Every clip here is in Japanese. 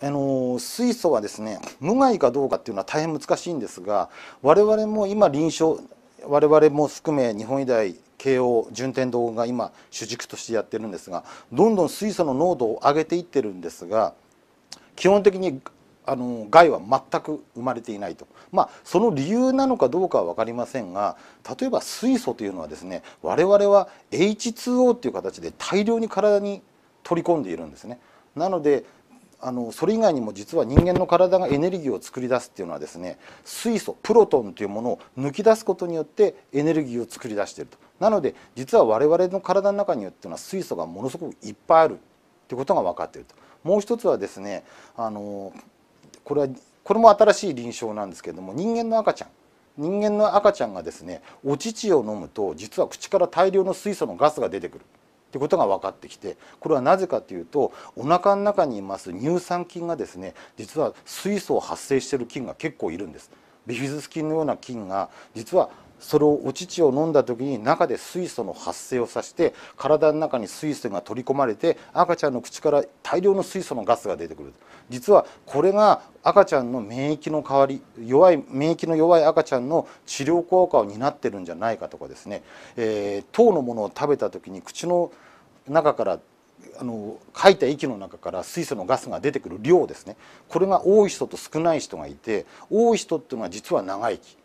あの水素はですね無害かどうかっていうのは大変難しいんですが我々も今臨床我々も含め日本医大慶応順天堂が今主軸としてやってるんですがどんどん水素の濃度を上げていってるんですが基本的にあの害は全く生まれていないと、まあ、その理由なのかどうかは分かりませんが例えば水素というのはですね我々は H2O という形で大量に体に取り込んでいるんですね。なのであのそれ以外にも実は人間の体がエネルギーを作り出すっていうのはですね水素プロトンというものを抜き出すことによってエネルギーを作り出しているとなので実は我々の体の中によってのは水素がものすごくいっぱいあるということが分かっているともう一つはですねあのこれはこれも新しい臨床なんですけれども人間の赤ちゃん人間の赤ちゃんがですねお乳を飲むと実は口から大量の水素のガスが出てくるってことが分かってきてこれはなぜかというとお腹の中にいます乳酸菌がですね実は水素を発生している菌が結構いるんです。ビフィズス菌のような菌が実はそれをお乳を飲んだ時に中で水素の発生をさせて体の中に水素が取り込まれて赤ちゃんの口から大量の水素のガスが出てくる実はこれが赤ちゃんの免疫の代わり弱い免疫の弱い赤ちゃんの治療効果を担ってるんじゃないかとかですね、えー、糖のものを食べた時に口の中からあの吐いた息の中から水素のガスが出てくる量ですねこれが多い人と少ない人がいて多い人っていうのは実は長生き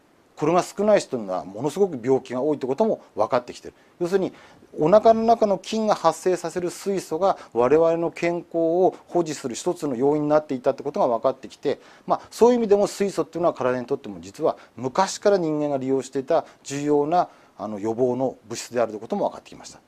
これが少ない人にはものすごく病気が多いってことも分かってきてる要するにお腹の中の菌が発生させる水素が我々の健康を保持する一つの要因になっていたってことが分かってきて、まあ、そういう意味でも水素っていうのは体にとっても実は昔から人間が利用していた重要なあの予防の物質であるということも分かってきました。